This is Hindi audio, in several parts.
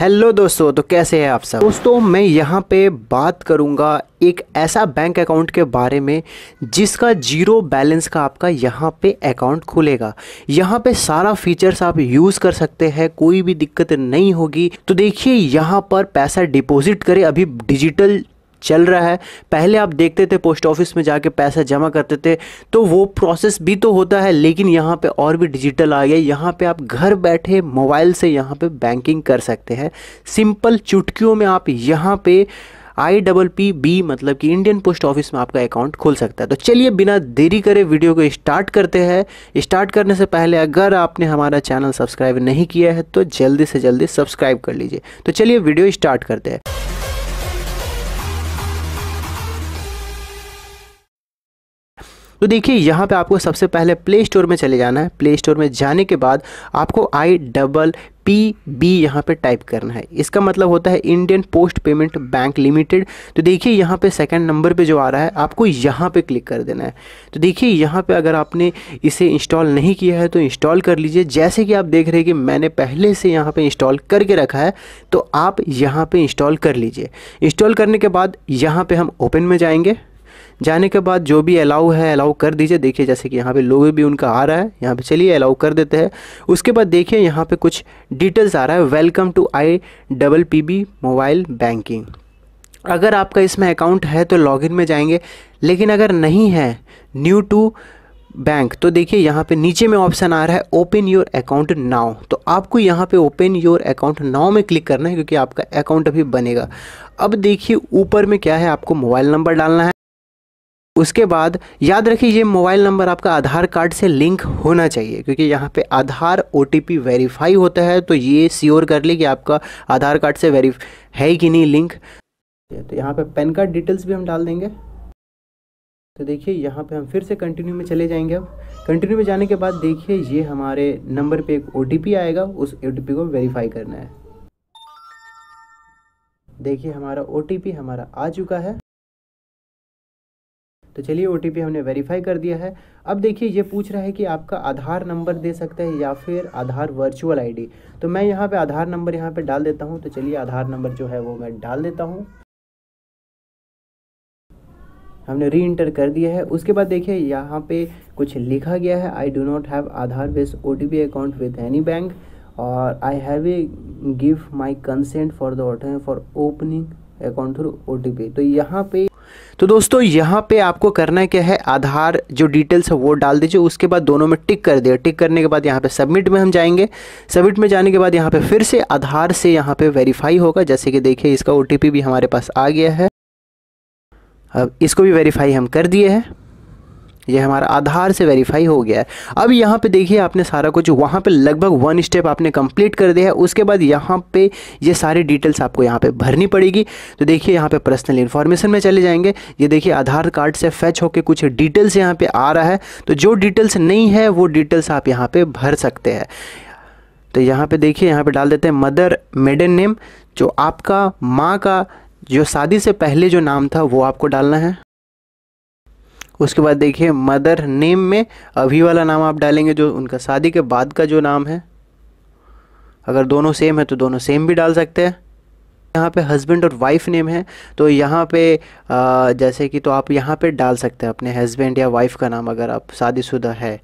हेलो दोस्तों तो कैसे हैं आप सब दोस्तों मैं यहाँ पे बात करूंगा एक ऐसा बैंक अकाउंट के बारे में जिसका जीरो बैलेंस का आपका यहाँ पे अकाउंट खुलेगा यहाँ पे सारा फीचर्स आप यूज़ कर सकते हैं कोई भी दिक्कत नहीं होगी तो देखिए यहाँ पर पैसा डिपॉजिट करें अभी डिजिटल चल रहा है पहले आप देखते थे पोस्ट ऑफिस में जाके पैसा जमा करते थे तो वो प्रोसेस भी तो होता है लेकिन यहाँ पे और भी डिजिटल आ गया यहाँ पे आप घर बैठे मोबाइल से यहाँ पे बैंकिंग कर सकते हैं सिंपल चुटकियों में आप यहाँ पे आई डबल पी बी मतलब कि इंडियन पोस्ट ऑफिस में आपका अकाउंट खोल सकता है तो चलिए बिना देरी करे वीडियो को स्टार्ट करते हैं स्टार्ट करने से पहले अगर आपने हमारा चैनल सब्सक्राइब नहीं किया है तो जल्दी से जल्दी सब्सक्राइब कर लीजिए तो चलिए वीडियो स्टार्ट करते हैं तो देखिए यहाँ पे आपको सबसे पहले प्ले स्टोर में चले जाना है प्ले स्टोर में जाने के बाद आपको आई डबल पी बी यहाँ पे टाइप करना है इसका मतलब होता है Indian Post Payment Bank Limited तो देखिए यहाँ पे सेकंड नंबर पे जो आ रहा है आपको यहाँ पे क्लिक कर देना है तो देखिए यहाँ पे अगर आपने इसे इंस्टॉल नहीं किया है तो इंस्टॉल कर लीजिए जैसे कि आप देख रहे हैं कि मैंने पहले से यहाँ पे इंस्टॉल करके रखा है तो आप यहाँ पर इंस्टॉल कर लीजिए इंस्टॉल करने के बाद यहाँ पर हम ओपन में जाएंगे जाने के बाद जो भी अलाउ है अलाउ कर दीजिए देखिए जैसे कि यहाँ पे लोग भी उनका आ रहा है यहाँ पे चलिए अलाउ कर देते हैं उसके बाद देखिए यहाँ पे कुछ डिटेल्स आ रहा है welcome to I double P B mobile banking अगर आपका इसमें अकाउंट है तो इन में जाएंगे लेकिन अगर नहीं है न्यू टू बैंक तो देखिए यहाँ पे नीचे में ऑप्शन आ रहा है ओपन योर अकाउंट नाउ तो आपको यहाँ पे ओपन योर अकाउंट नाउ में क्लिक करना है क्योंकि आपका अकाउंट अभी बनेगा अब देखिए ऊपर में क्या है आपको मोबाइल नंबर डालना है उसके बाद याद रखिए ये मोबाइल नंबर आपका आधार कार्ड से लिंक होना चाहिए क्योंकि यहाँ पे आधार ओ वेरीफाई होता है तो ये स्योर कर ली कि आपका आधार कार्ड से वेरी है कि नहीं लिंक तो यहाँ पे पैन कार्ड डिटेल्स भी हम डाल देंगे तो देखिए यहाँ पे हम फिर से कंटिन्यू में चले जाएंगे अब कंटिन्यू में जाने के बाद देखिए ये हमारे नंबर पे एक ओ आएगा उस ओ को वेरीफाई करना है देखिए हमारा ओ हमारा आ चुका है तो चलिए ओ हमने वेरीफाई कर दिया है अब देखिए ये पूछ रहा है कि आपका आधार नंबर दे सकता है या फिर आधार वर्चुअल आईडी तो मैं यहाँ पे आधार नंबर यहाँ पे डाल देता हूँ तो चलिए आधार नंबर जो है वो मैं डाल देता हूँ हमने री इंटर कर दिया है उसके बाद देखिए यहाँ पे कुछ लिखा गया है I do not have Aadhaar base O account with any bank और I have a give my consent for the for opening account through O तो यहाँ पे तो दोस्तों यहाँ पे आपको करना क्या है आधार जो डिटेल्स है वो डाल दीजिए उसके बाद दोनों में टिक कर दिया टिक करने के बाद यहाँ पे सबमिट में हम जाएंगे सबमिट में जाने के बाद यहाँ पे फिर से आधार से यहाँ पे वेरीफाई होगा जैसे कि देखिए इसका ओ भी हमारे पास आ गया है अब इसको भी वेरीफाई हम कर दिए हैं ये हमारा आधार से वेरीफाई हो गया है अब यहाँ पे देखिए आपने सारा कुछ वहाँ पे लगभग वन स्टेप आपने कंप्लीट कर दिया है उसके बाद यहाँ पे ये सारी डिटेल्स आपको यहाँ पे भरनी पड़ेगी तो देखिए यहाँ पे पर्सनल इन्फॉर्मेशन में चले जाएंगे ये देखिए आधार कार्ड से फैच होकर कुछ डिटेल्स यहाँ पर आ रहा है तो जो डिटेल्स नहीं है वो डिटेल्स आप यहाँ पर भर सकते हैं तो यहाँ पे देखिए यहाँ पे डाल देते हैं मदर मेडन नेम जो आपका माँ का जो शादी से पहले जो नाम था वो आपको डालना है उसके बाद देखिए मदर नेम में अभी वाला नाम आप डालेंगे जो उनका शादी के बाद का जो नाम है अगर दोनों सेम है तो दोनों सेम भी डाल सकते हैं यहाँ पे हस्बैंड और वाइफ नेम है तो यहाँ पे आ, जैसे कि तो आप यहाँ पे डाल सकते हैं अपने हस्बैंड या वाइफ का नाम अगर आप शादीशुदा है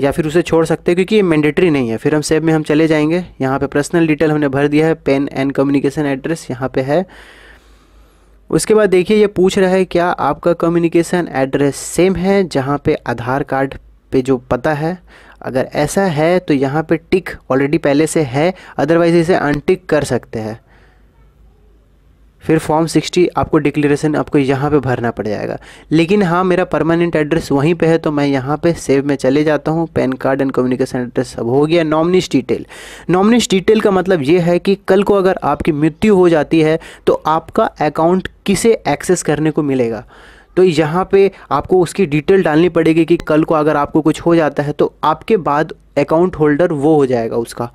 या फिर उसे छोड़ सकते हैं क्योंकि ये मैंडेटरी नहीं है फिर हम सेव में हम चले जाएंगे यहाँ पे पर्सनल डिटेल हमने भर दिया है पेन एंड कम्युनिकेशन एड्रेस यहाँ पे है उसके बाद देखिए ये पूछ रहा है क्या आपका कम्युनिकेशन एड्रेस सेम है जहाँ पे आधार कार्ड पे जो पता है अगर ऐसा है तो यहाँ पे टिक ऑलरेडी पहले से है अदरवाइज इसे अनटिक कर सकते हैं फिर फॉर्म सिक्सटी आपको डिक्लेरेशन आपको यहाँ पे भरना पड़ जाएगा लेकिन हाँ मेरा परमानेंट एड्रेस वहीं पे है तो मैं यहाँ पे सेव में चले जाता हूँ PAN card and communication address सब हो गया नॉमिनिस डिटेल नॉमिनिस डिटेल का मतलब ये है कि कल को अगर आपकी मृत्यु हो जाती है तो आपका अकाउंट किसे एक्सेस करने को मिलेगा तो यहाँ पे आपको उसकी डिटेल डालनी पड़ेगी कि कल को अगर आपको कुछ हो जाता है तो आपके बाद अकाउंट होल्डर वो हो जाएगा उसका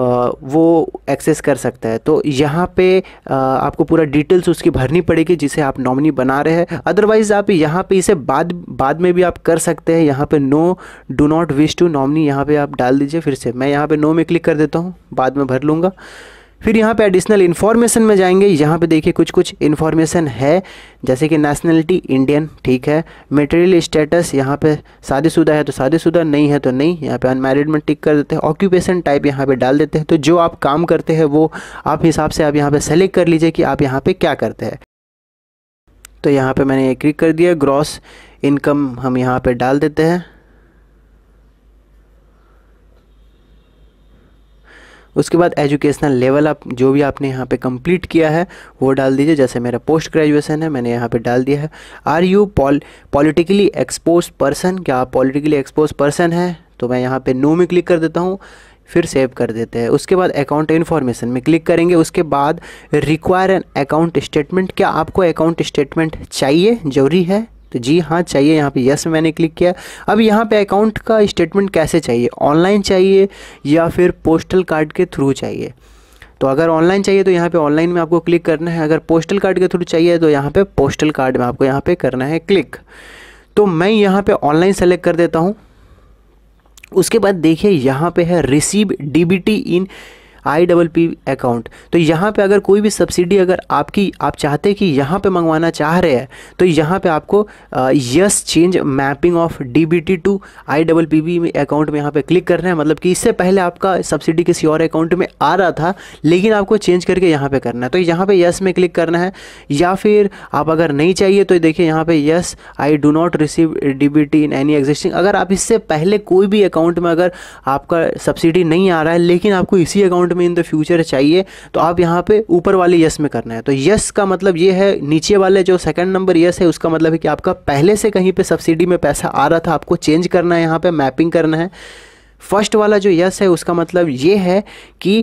वो एक्सेस कर सकता है तो यहाँ पे आपको पूरा डिटेल्स उसकी भरनी पड़ेगी जिसे आप नॉमिनी बना रहे हैं अदरवाइज़ आप यहाँ पे इसे बाद बाद में भी आप कर सकते हैं यहाँ पे no do not wish to nominee यहाँ पे आप डाल दीजिए फिर से मैं यहाँ पे नो में क्लिक कर देता हूँ बाद में भर लूँगा फिर यहाँ पे एडिशनल इन्फॉर्मेशन में जाएंगे यहाँ पे देखिए कुछ कुछ इन्फॉर्मेशन है जैसे कि नेशनलिटी इंडियन ठीक है मेटेरियल स्टेटस यहाँ पे शादीशुदा है तो शादीशुदा नहीं है तो नहीं यहाँ पे अनमेरिड में टिक कर देते हैं ऑक्यूपेशन टाइप यहाँ पे डाल देते हैं तो जो आप काम करते हैं वो आप हिसाब से आप यहाँ पर सेलेक्ट कर लीजिए कि आप यहाँ पर क्या करते हैं तो यहाँ पर मैंने क्लिक कर दिया ग्रॉस इनकम हम यहाँ पर डाल देते हैं उसके बाद एजुकेशनल लेवल आप जो भी आपने यहाँ पे कंप्लीट किया है वो डाल दीजिए जैसे मेरा पोस्ट ग्रेजुएशन है मैंने यहाँ पे डाल दिया है are you politically expose person क्या आप पॉलिटिकली एक्सपोज पर्सन है तो मैं यहाँ पे नो में क्लिक कर देता हूँ फिर सेव कर देते हैं उसके बाद अकाउंट इन्फॉर्मेशन में क्लिक करेंगे उसके बाद रिक्वायर एन अकाउंट स्टेटमेंट क्या आपको अकाउंट स्टेटमेंट चाहिए जरूरी है तो जी हाँ चाहिए यहाँ पे यस मैंने क्लिक किया अब यहाँ पे अकाउंट का स्टेटमेंट कैसे चाहिए ऑनलाइन चाहिए या फिर पोस्टल कार्ड के थ्रू चाहिए तो अगर ऑनलाइन चाहिए तो यहाँ पे ऑनलाइन में आपको क्लिक करना है अगर पोस्टल कार्ड के थ्रू चाहिए तो यहाँ पे पोस्टल कार्ड में आपको यहाँ पे करना है क्लिक तो मैं यहाँ पे ऑनलाइन सेलेक्ट कर देता हूँ उसके बाद देखिए यहाँ पे है receive DBT in I double P account तो यहाँ पे अगर कोई भी सब्सिडी अगर आपकी आप चाहते कि यहाँ पे मंगवाना चाह रहे हैं तो यहाँ पे आपको yes change mapping of D B T to I double P B account में यहाँ पे क्लिक करना है मतलब कि इससे पहले आपका सब्सिडी किसी और अकाउंट में आ रहा था लेकिन आपको चेंज करके यहाँ पे करना है तो यहाँ पे यस में क्लिक करना है या फिर आप अगर नहीं चाहिए तो देखिए यहाँ पे yes I do not receive D B T in any existing अगर आप इससे पहले कोई भी अकाउंट में अगर आपका सब्सिडी नहीं आ रहा है लेकिन आपको इसी अकाउंट हमें इन द फ्यूचर चाहिए तो आप यहाँ पे ऊपर वाले यस में करना है तो यस का मतलब ये है नीचे वाले जो सेकंड नंबर यस है उसका मतलब है कि आपका पहले से कहीं पे सब्सिडी में पैसा आ रहा था आपको चेंज करना है यहाँ पे मैपिंग करना है फर्स्ट वाला जो यस है उसका मतलब ये है कि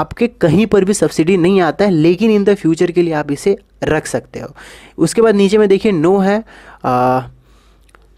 आपके कहीं पर भी सब्सिडी नहीं आता है लेकिन इन द फ्यूचर के लिए आप इसे रख सकते हो उसके बाद नीचे में देखिए नो है आ,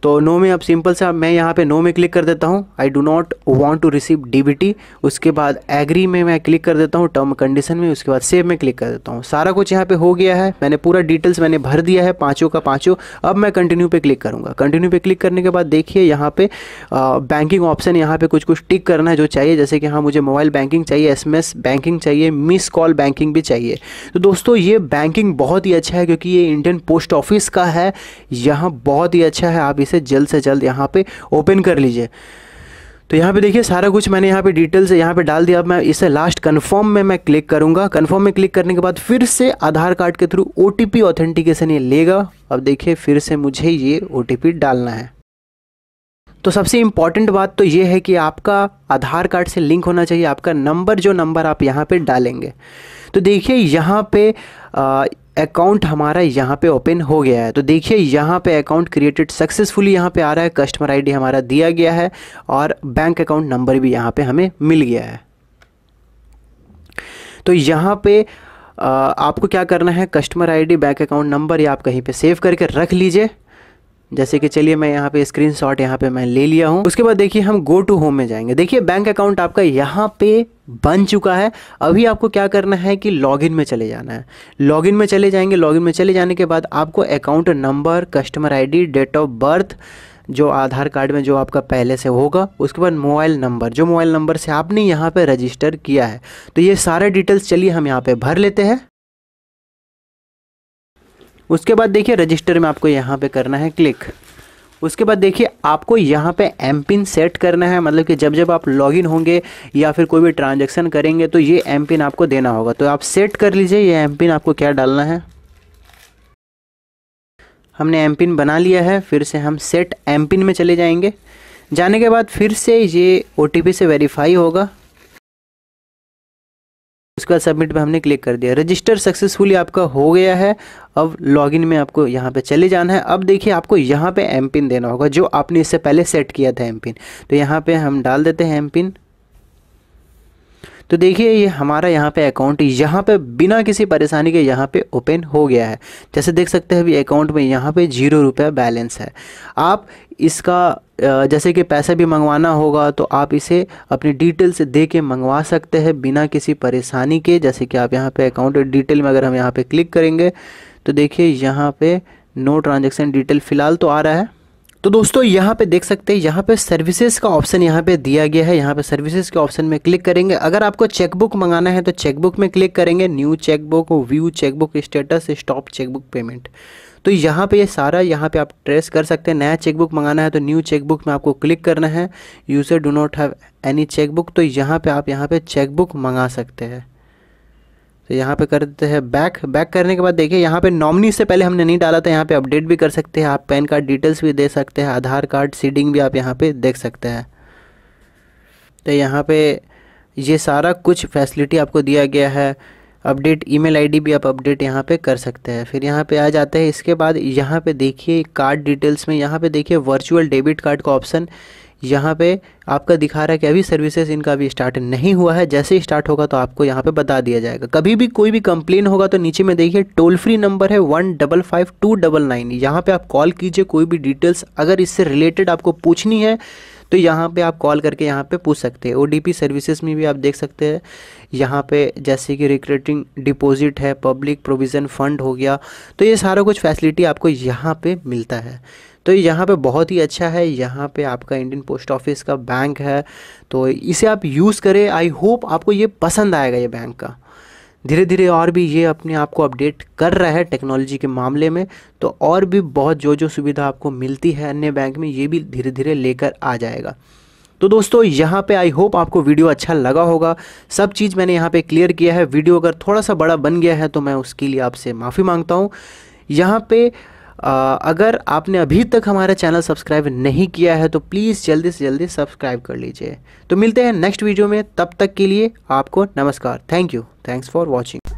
तो नो में अब सिंपल सा मैं यहाँ पे नो में क्लिक कर देता हूँ I do not want to receive DBT उसके बाद एग्री में मैं क्लिक कर देता हूँ टर्म कंडीशन में उसके बाद सेव में क्लिक कर देता हूँ सारा कुछ यहाँ पे हो गया है मैंने पूरा डिटेल्स मैंने भर दिया है पाँचों का पाँचों अब मैं कंटिन्यू पे क्लिक करूँगा कंटिन्यू पे क्लिक करने के बाद देखिए यहाँ पे बैंकिंग ऑप्शन यहाँ पे कुछ कुछ टिक करना है जो चाहिए जैसे कि हाँ मुझे मोबाइल बैंकिंग चाहिए एस बैंकिंग चाहिए मिस कॉल बैंकिंग भी चाहिए तो दोस्तों ये बैंकिंग बहुत ही अच्छा है क्योंकि ये इंडियन पोस्ट ऑफिस का है यहाँ बहुत ही अच्छा है आप इसे से जल्द से जल्द यहाँ पर ओपन कर लीजिए तो यहाँ पे देखिए सारा कुछ मैंने यहाँ पे डिटेल्स यहाँ पे डाल दिया अब मैं इसे लास्ट कन्फर्म में मैं क्लिक करूँगा कन्फर्म में क्लिक करने के बाद फिर से आधार कार्ड के थ्रू ओ ऑथेंटिकेशन ये लेगा अब देखिए फिर से मुझे ये ओ डालना है तो सबसे इम्पॉर्टेंट बात तो ये है कि आपका आधार कार्ड से लिंक होना चाहिए आपका नंबर जो नंबर आप यहाँ पर डालेंगे तो देखिए यहाँ पर अकाउंट हमारा यहाँ पे ओपन हो गया है तो देखिए यहाँ पे अकाउंट क्रिएटेड सक्सेसफुली यहाँ पे आ रहा है कस्टमर आईडी हमारा दिया गया है और बैंक अकाउंट नंबर भी यहाँ पे हमें मिल गया है तो यहाँ पे आपको क्या करना है customer ID bank account number या आप कहीं पे सेव करके रख लीजिए जैसे कि चलिए मैं यहाँ पे स्क्रीन शॉट यहाँ पे मैं ले लिया हूँ उसके बाद देखिए हम गो टू होम में जाएंगे देखिए बैंक अकाउंट आपका यहाँ पे बन चुका है अभी आपको क्या करना है कि लॉगिन में चले जाना है लॉगिन में चले जाएंगे लॉगिन में चले जाने के बाद आपको account number customer I date of birth जो आधार कार्ड में जो आपका पहले से होगा उसके बाद मोबाइल नंबर जो मोबाइल नंबर से आपने यहाँ पर रजिस्टर किया है तो ये सारे डिटेल्स चलिए हम यहाँ पर भर लेते हैं उसके बाद देखिए रजिस्टर में आपको यहाँ पे करना है क्लिक उसके बाद देखिए आपको यहाँ पे एम पिन सेट करना है मतलब कि जब जब आप लॉगिन होंगे या फिर कोई भी ट्रांजेक्शन करेंगे तो ये एम पिन आपको देना होगा तो आप सेट कर लीजिए ये एम पिन आपको क्या डालना है हमने एम पिन बना लिया है फिर से हम सेट एम पिन में चले जाएंगे जाने के बाद फिर से ये ओ से वेरीफाई होगा उसके बाद सबमिट पर हमने क्लिक कर दिया रजिस्टर सक्सेसफुली आपका हो गया है अब लॉगिन में आपको यहाँ पे चले जाना है अब देखिए आपको यहाँ पे एम पिन देना होगा जो आपने इससे पहले सेट किया था एम पिन तो यहाँ पे हम डाल देते हैं एम पिन तो देखिए ये हमारा यहाँ पे अकाउंट यहाँ पे बिना किसी परेशानी के यहाँ पे ओपन हो गया है जैसे देख सकते हैं अभी अकाउंट में यहाँ पे जीरो रुपया बैलेंस है आप इसका जैसे कि पैसा भी मंगवाना होगा तो आप इसे अपनी डिटेल्स दे के मंगवा सकते हैं बिना किसी परेशानी के जैसे कि आप यहाँ पर अकाउंट डिटेल में अगर हम यहाँ पर क्लिक करेंगे तो देखिए यहाँ पर नो ट्रांजेक्शन डिटेल फ़िलहाल तो आ रहा है तो दोस्तों यहाँ पे देख सकते हैं यहाँ पे सर्विसेज का ऑप्शन यहाँ पे दिया गया है यहाँ पे सर्विसेज के ऑप्शन में क्लिक करेंगे अगर आपको चेकबुक मंगाना है तो चेकबुक में क्लिक करेंगे new chequebook view chequebook status stop chequebook payment तो यहाँ पे ये यह सारा यहाँ पे आप ट्रेस कर सकते हैं नया चेकबुक मंगाना है तो न्यू चेकबुक में आपको क्लिक करना है user do not have any chequebook तो यहाँ पे आप यहाँ पे चेकबुक मंगा सकते हैं तो यहाँ पे कर देते हैं बैक बैक करने के बाद देखिए यहाँ पे नॉमिनी से पहले हमने नहीं डाला था यहाँ पे अपडेट भी कर सकते हैं आप पैन कार्ड डिटेल्स भी दे सकते हैं आधार कार्ड सीडिंग भी आप यहाँ पे देख सकते हैं तो यहाँ पे ये सारा कुछ फैसिलिटी आपको दिया गया है अपडेट ईमेल आईडी भी आप अपडेट यहाँ पे कर सकते हैं फिर यहाँ पे आ जाते हैं इसके बाद यहाँ पे देखिए कार्ड डिटेल्स में यहाँ पे देखिए वर्चुअल डेबिट कार्ड का ऑप्शन यहाँ पे आपका दिखा रहा है कि अभी सर्विसेज इनका अभी स्टार्ट नहीं हुआ है जैसे ही स्टार्ट होगा तो आपको यहाँ पे बता दिया जाएगा कभी भी कोई भी कंप्लेन होगा तो नीचे में देखिए टोल फ्री नंबर है one double five two double nine यहाँ पर आप कॉल कीजिए कोई भी डिटेल्स अगर इससे रिलेटेड आपको पूछनी है तो यहाँ पे आप कॉल करके यहाँ पे पूछ सकते हैं ओ सर्विसेज में भी आप देख सकते हैं यहाँ पे जैसे कि रिक्रेटिंग डिपॉजिट है पब्लिक प्रोविज़न फंड हो गया तो ये सारा कुछ फैसिलिटी आपको यहाँ पे मिलता है तो यहाँ पे बहुत ही अच्छा है यहाँ पे आपका इंडियन पोस्ट ऑफिस का बैंक है तो इसे आप यूज़ करें आई होप आपको ये पसंद आएगा ये बैंक का धीरे धीरे और भी ये अपने आप को अपडेट कर रहा है टेक्नोलॉजी के मामले में तो और भी बहुत जो जो सुविधा आपको मिलती है अन्य बैंक में ये भी धीरे धीरे लेकर आ जाएगा तो दोस्तों यहाँ पे आई होप आपको वीडियो अच्छा लगा होगा सब चीज़ मैंने यहाँ पे क्लियर किया है वीडियो अगर थोड़ा सा बड़ा बन गया है तो मैं उसके लिए आपसे माफ़ी मांगता हूँ यहाँ पर अगर आपने अभी तक हमारा चैनल सब्सक्राइब नहीं किया है तो प्लीज़ जल्दी से जल्दी सब्सक्राइब कर लीजिए तो मिलते हैं नेक्स्ट वीडियो में तब तक के लिए आपको नमस्कार thank you thanks for watching